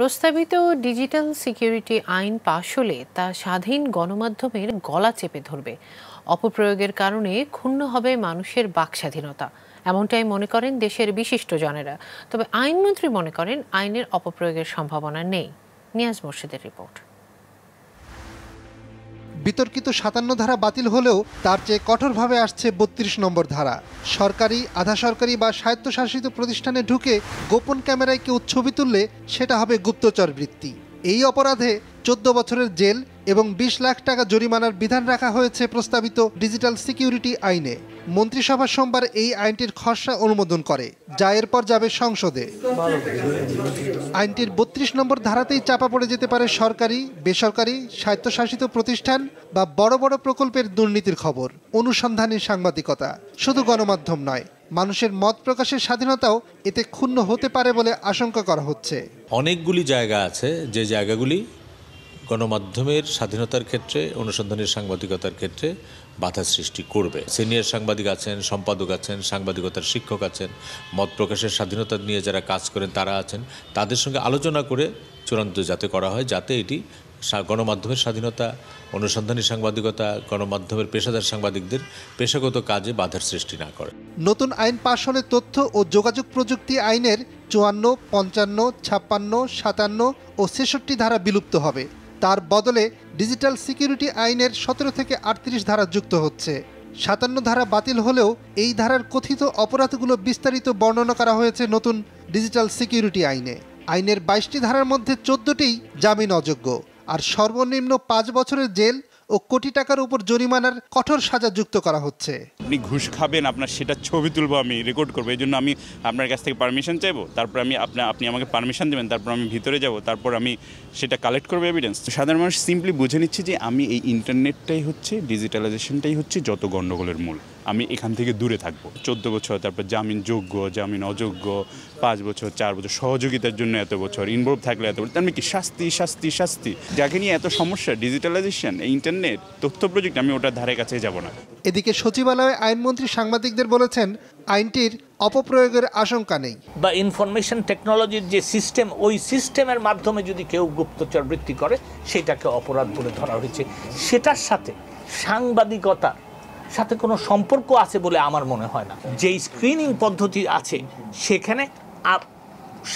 প্রস্তাবিত digital security আইন পাশ হলে তা স্বাধীন গণমাধ্যমের গলা চেপে ধরবে অপপ্রয়োগের কারণে ক্ষুণ্ণ হবে মানুষের বাক স্বাধীনতা এমনটাই মনে করেন দেশের বিশিষ্টজনেরা তবে আইনমন্ত্রী মনে করেন আইনের অপপ্রয়োগের সম্ভাবনা নেই নিয়াজ মোর্শেদের রিপোর্ট বিতর্কিত সাতান্ন ধারা বাতিল হলেও তার চেয়ে কঠোরভাবে আসছে বত্রিশ নম্বর ধারা সরকারি আধা সরকারি বা স্বায়ত্তশাসিত প্রতিষ্ঠানে ঢুকে গোপন ক্যামেরায় কেউ ছবি তুললে সেটা হবে গুপ্তচর বৃত্তি এই অপরাধে চোদ্দ বছরের জেল এবং ২০ লাখ টাকা জরিমানার বিধান রাখা হয়েছে প্রস্তাবিত ডিজিটাল সিকিউরিটি আইনে মন্ত্রিসভা সোমবার এই আইনটির খসড়া অনুমোদন করে যা এরপর যাবে সংসদে আইনটির বত্রিশ নম্বর ধারাতেই চাপা পড়ে যেতে পারে সরকারি বেসরকারি স্বায়ত্তশাসিত প্রতিষ্ঠান বা বড় বড় প্রকল্পের দুর্নীতির খবর অনুসন্ধানী সাংবাদিকতা শুধু গণমাধ্যম নয় মানুষের মত প্রকাশের স্বাধীনতাও এতে ক্ষুণ্ণ হতে পারে বলে আশঙ্কা করা হচ্ছে অনেকগুলি জায়গা আছে যে জায়গাগুলি গণমাধ্যমের স্বাধীনতার ক্ষেত্রে অনুসন্ধানের সাংবাদিকতার ক্ষেত্রে বাধা সৃষ্টি করবে সিনিয়র সাংবাদিক আছেন সম্পাদক আছেন সাংবাদিকতার শিক্ষক আছেন মত প্রকাশের স্বাধীনতা নিয়ে যারা কাজ করেন তারা আছেন তাদের সঙ্গে আলোচনা করে চূড়ান্ত যাতে করা হয় যাতে এটি গণমাধ্যমের স্বাধীনতা অনুসন্ধানী সাংবাদিকতা গণমাধ্যমের পেশাদার সাংবাদিকদের পেশাগত কাজে বাধার সৃষ্টি না করে নতুন আইন পাশ হলে তথ্য ও যোগাযোগ প্রযুক্তি আইনের চুয়ান্ন পঞ্চান্ন ছাপ্পান্ন সাতান্ন ও ছেষট্টি ধারা বিলুপ্ত হবে তার বদলে ডিজিটাল সিকিউরিটি আইনের সতেরো থেকে আটত্রিশ ধারা যুক্ত হচ্ছে সাতান্ন ধারা বাতিল হলেও এই ধারার কথিত অপরাধগুলো বিস্তারিত বর্ণনা করা হয়েছে নতুন ডিজিটাল সিকিউরিটি আইনে আইনের বাইশটি ধারার মধ্যে চোদ্দটি জামিন অযোগ্য আর সর্বনিম্ন পাঁচ বছরের জেল ও কোটি টাকার উপর জরিমানার কঠোর সাজা যুক্ত করা হচ্ছে আপনি ঘুষ খাবেন আপনার সেটা ছবি তুলবো আমি রেকর্ড করবো এই জন্য আমি আপনার কাছ থেকে পারমিশন চাইবো তারপর আমি আপনার আপনি আমাকে পারমিশন দেবেন তারপর আমি ভিতরে যাব তারপর আমি সেটা কালেক্ট করবো এভিডেন্স তো সাধারণ মানুষ সিম্পলি বুঝে নিচ্ছে যে আমি এই ইন্টারনেটটাই হচ্ছে ডিজিটালাইজেশনটাই হচ্ছে যত গণ্ডগোলের মূল আমি এখান থেকে দূরে থাকব চোদ্দ বছর তারপর জামিন যোগ্য জামিন অযোগ্য পাঁচ বছর চার বছর সহযোগিতার জন্য এত বছর ইনভলভ থাকলে এত বছর আমি মানে কি শাস্তি শাস্তি শাস্তি যাকে নিয়ে এত সমস্যা ডিজিটালাইজেশন ইন্টারনেট তথ্য প্রযুক্তি আমি ওটার ধারে কাছে যাব না এদিকে সচিবালয়ে আইনমন্ত্রী সাংবাদিকদের বলেছেন আইনটির অপপ্রয়োগের আশঙ্কা নেই বা ইনফরমেশন টেকনোলজির যে সিস্টেম ওই সিস্টেমের মাধ্যমে যদি কেউ গুপ্তচর বৃত্তি করে সেটাকে অপরাধ বলে ধরা হয়েছে সেটার সাথে সাংবাদিকতা সাথে কোনো সম্পর্ক আছে বলে আমার মনে হয় না যেই স্ক্রিনিং পদ্ধতি আছে সেখানে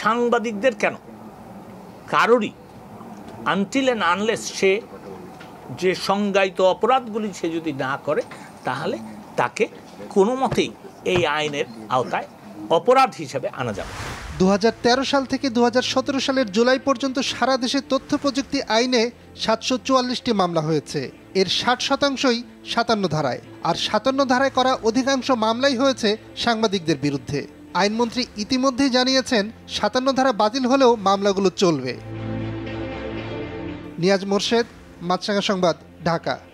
সাংবাদিকদের কেন কারোরই আনটিল অ্যান্ড আনলেস সে যে সংজ্ঞায়িত অপরাধগুলি সে যদি না করে তাহলে তাকে কোনো মতেই এই আইনের আওতায় অপরাধ হিসেবে আনা যাবে দু সাল থেকে দু সালের জুলাই পর্যন্ত সারা দেশে তথ্য প্রযুক্তি আইনে সাতশো মামলা হয়েছে এর ষাট শতাংশই সাতান্ন ধারায় আর সাতান্ন ধারায় করা অধিকাংশ মামলাই হয়েছে সাংবাদিকদের বিরুদ্ধে আইনমন্ত্রী ইতিমধ্যেই জানিয়েছেন সাতান্ন ধারা বাতিল হলেও মামলাগুলো চলবে নিয়াজ মোর্শেদ মাছরাঙা সংবাদ ঢাকা